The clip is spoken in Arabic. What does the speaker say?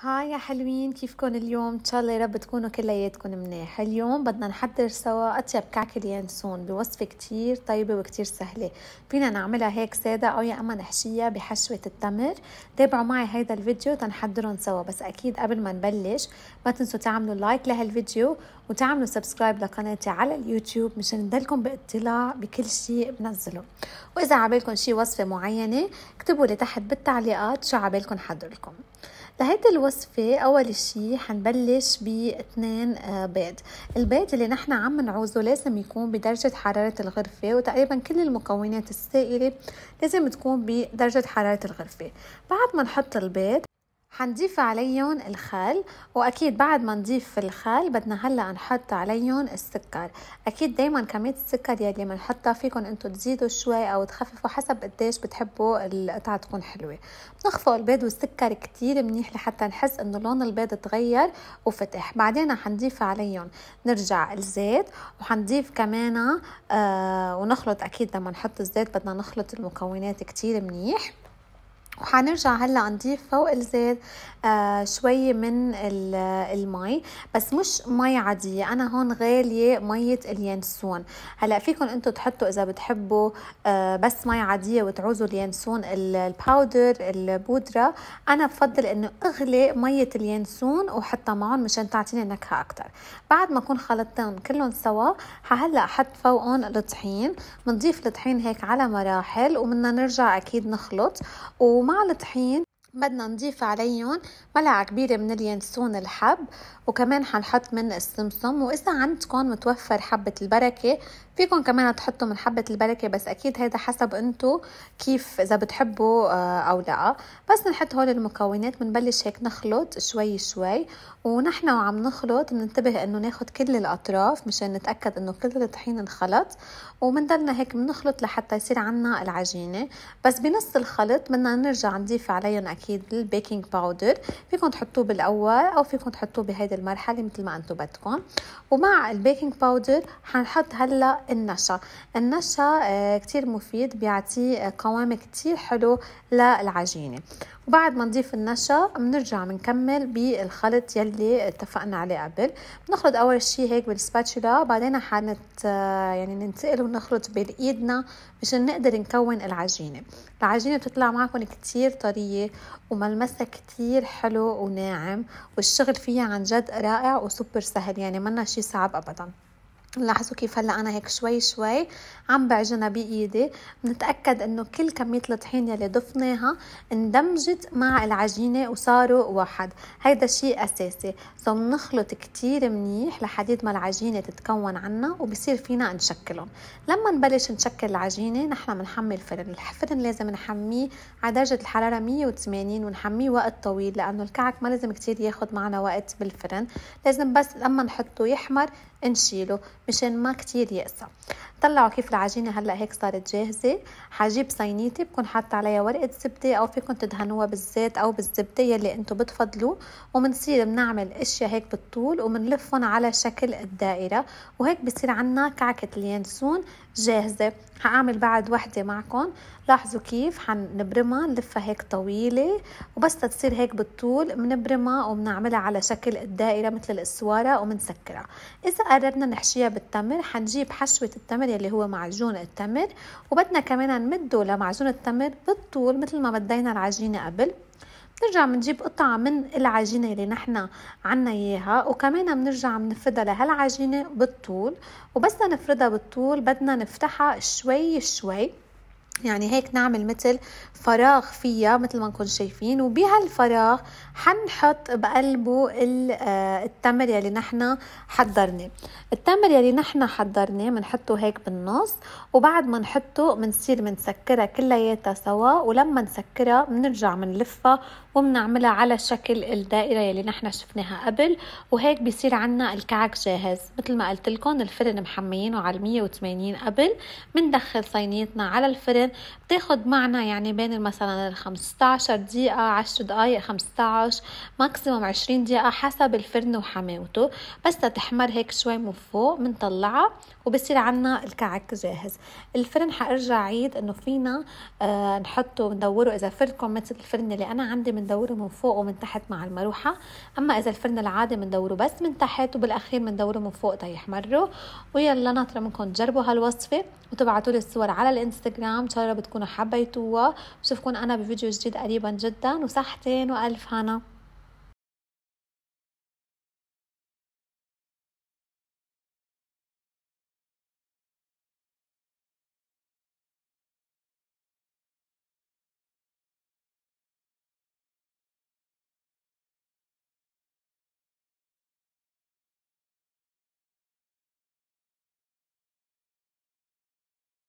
هاي يا حلوين كيفكن اليوم ان شاء الله يا رب تكونوا كلياتكم منيح اليوم بدنا نحضر سوا اطيب كعكه اليانسون بوصفه كتير طيبه وكتير سهله فينا نعملها هيك ساده او يا اما نحشيها بحشوه التمر تابعوا معي هيدا الفيديو تنحضرهم سوا بس اكيد قبل ما نبلش ما تنسوا تعملوا لايك لهالفيديو وتعملوا سبسكرايب لقناتي على اليوتيوب مشان نضلكم باطلاع بكل شيء بنزله واذا عبالكم شي وصفه معينه اكتبوا لي تحت بالتعليقات شو عبالكم حضر لكم لهيدي الوصفة أول شي حنبلش باثنين آه، بيض البيض اللي نحن عم نعوزه لازم يكون بدرجة حرارة الغرفة وتقريبا كل المكونات السائلة لازم تكون بدرجة حرارة الغرفة بعد ما نحط البيض حنضيف عليهم الخل واكيد بعد ما نضيف الخل بدنا هلا نحط عليهم السكر اكيد دايما كميه السكر يلي بنحطها فيكم انتم تزيدوا شوي او تخففوا حسب قديش بتحبوا القطعه تكون حلوه بنخفق البيض والسكر كتير منيح لحتى نحس انه لون البيض تغير وفتح بعدين حنضيف عليهم نرجع الزيت وحنضيف كمان آه ونخلط اكيد لما نحط الزيت بدنا نخلط المكونات كتير منيح وحنرجع هلا نضيف فوق الزيت آه شوي من المي بس مش مي عادية أنا هون غالية مية اليانسون هلا فيكم أنتم تحطوا إذا بتحبوا آه بس مي عادية وتعوزوا اليانسون الباودر البودرة أنا بفضل إنه أغلي مية اليانسون وحطها معهم مشان تعطيني نكهة أكثر بعد ما أكون خلطتهم كلهم سوا هلا أحط فوقهم الطحين بنضيف الطحين هيك على مراحل ومنا نرجع أكيد نخلط وما ومع الطحين بدنا نضيف عليهم ملعقة كبيرة من اليانسون الحب وكمان حنحط من السمسم وإذا عندكم متوفر حبة البركة فيكم كمان تحطوا من حبة البركة بس أكيد هذا حسب أنتو كيف إذا بتحبوا آه، أو لا بس نحط هول المكونات بنبلش هيك نخلط شوي شوي ونحن وعم نخلط بننتبه إنه ناخد كل الأطراف مشان نتأكد إنه كل الطحين انخلط ومنضلنا هيك بنخلط لحتى يصير عنا العجينة بس بنص الخلط بدنا نرجع نضيف عليهم أكيد اكيد البيكنج باودر فيكم تحطوه بالاول او فيكم تحطوه بهيدي المرحله مثل ما انتم بدكم ومع البيكنج باودر حنحط هلا النشا النشا آه، كتير مفيد بيعطي آه، قوام كتير حلو للعجينه وبعد ما نضيف النشا بنرجع بنكمل بالخلط يلي اتفقنا عليه قبل بنخلط اول شيء هيك بالسباتشولا بعدين حنت آه، يعني ننتقل ونخلط بايدنا مشان نقدر نكون العجينه العجينه بتطلع معكم كتير طريه وملمسها كتير حلو وناعم والشغل فيها عن جد رائع وسوبر سهل يعني منا شي صعب أبداً لاحظوا كيف هلا انا هيك شوي شوي عم بعجنها بايدي بنتاكد انه كل كميه الطحين يلي ضفناها اندمجت مع العجينه وصاروا واحد هيدا شيء اساسي سو بنخلط كتير منيح لحديد ما العجينه تتكون عنا وبصير فينا نشكلهم لما نبلش نشكل العجينه نحن بنحمي الفرن الفرن لازم نحميه على درجه الحراره 180 ونحميه وقت طويل لانه الكعك ما لازم كتير ياخذ معنا وقت بالفرن لازم بس لما نحطه يحمر نشيلو مشان ما كتير يأسى طلعوا كيف العجينه هلا هيك صارت جاهزه حجيب صينيتي بكون حاطه عليها ورقه زبده او فيكم تدهنوها بالزيت او بالزبده يلي انتم بتفضلوه وبنصير بنعمل اشياء هيك بالطول وبنلفهم على شكل الدائره وهيك بصير عنا كعكه اليانسون جاهزه هعمل بعد وحده معكم لاحظوا كيف حنبرمها نلفها هيك طويله وبس تصير هيك بالطول بنبرمها وبنعملها على شكل الدائره مثل الاسواره وبنسكرها اذا قررنا نحشيها بالتمر حنجيب حشوه التمر التمر يلي هو معجون التمر وبدنا كمان نمده لمعجون التمر بالطول مثل ما بدينا العجينة قبل بنرجع بنجيب قطعة من العجينة اللي نحنا عنا إياها وكمان بنرجع بنفردها لهالعجينة بالطول وبس نفردها بالطول بدنا نفتحها شوي شوي يعني هيك نعمل مثل فراغ فيها مثل ما نكون شايفين وبهالفراغ حنحط بقلبه آه، التمر يلي نحن حضرناه التمر يلي نحن حضرناه بنحطه هيك بالنص وبعد ما نحطه بنصير بنسكرها كلياتها سوا ولما نسكرها بنرجع بنلفها وبنعملها على شكل الدائره يلي نحن شفناها قبل وهيك بصير عنا الكعك جاهز مثل ما قلت لكم الفرن محميينه على 180 قبل بندخل صينيتنا على الفرن جدا بتاخد معنا يعني بين مثلا ال 15 دقيقة 10 دقايق 15 ماكسيموم 20 دقيقة حسب الفرن وحماوته بس تتحمر هيك شوي من فوق بنطلعها وبصير عنا الكعك جاهز الفرن حارجع عيد انه فينا آه نحطه ندوره اذا فرنكم مثل الفرن اللي انا عندي بندوره من فوق ومن تحت مع المروحة اما اذا الفرن العادي بندوره بس من تحت وبالاخير بندوره من فوق تيحمره ويلا ناطرة منكم تجربوا هالوصفة وتبعتوا لي الصور على الانستغرام شاء الله بتكونوا حبيتوها بشوفكم انا بفيديو جديد قريبا جدا وصحتين والف هنا